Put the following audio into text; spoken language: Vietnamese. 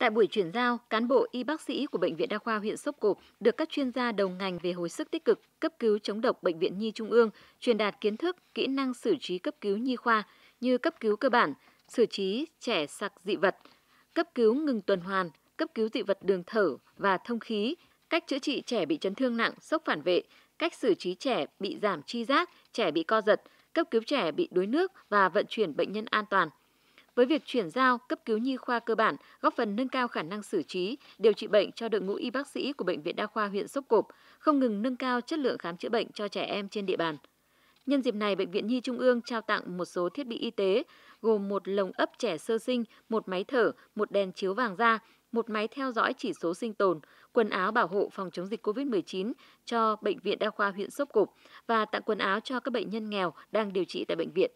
Tại buổi chuyển giao, cán bộ y bác sĩ của Bệnh viện Đa khoa huyện Sốp Cộp được các chuyên gia đầu ngành về hồi sức tích cực, cấp cứu chống độc Bệnh viện Nhi Trung ương truyền đạt kiến thức, kỹ năng xử trí cấp cứu nhi khoa như cấp cứu cơ bản, xử trí trẻ sặc dị vật, cấp cứu ngừng tuần hoàn, cấp cứu dị vật đường thở và thông khí, cách chữa trị trẻ bị chấn thương nặng, sốc phản vệ, cách xử trí trẻ bị giảm chi giác, trẻ bị co giật, cấp cứu trẻ bị đuối nước và vận chuyển bệnh nhân an toàn với việc chuyển giao cấp cứu nhi khoa cơ bản, góp phần nâng cao khả năng xử trí, điều trị bệnh cho đội ngũ y bác sĩ của bệnh viện đa khoa huyện Sốc Cộp, không ngừng nâng cao chất lượng khám chữa bệnh cho trẻ em trên địa bàn. Nhân dịp này, Bệnh viện Nhi Trung ương trao tặng một số thiết bị y tế, gồm một lồng ấp trẻ sơ sinh, một máy thở, một đèn chiếu vàng da, một máy theo dõi chỉ số sinh tồn, quần áo bảo hộ phòng chống dịch COVID-19 cho Bệnh viện Đa khoa huyện Sốc Cộp và tặng quần áo cho các bệnh nhân nghèo đang điều trị tại bệnh viện.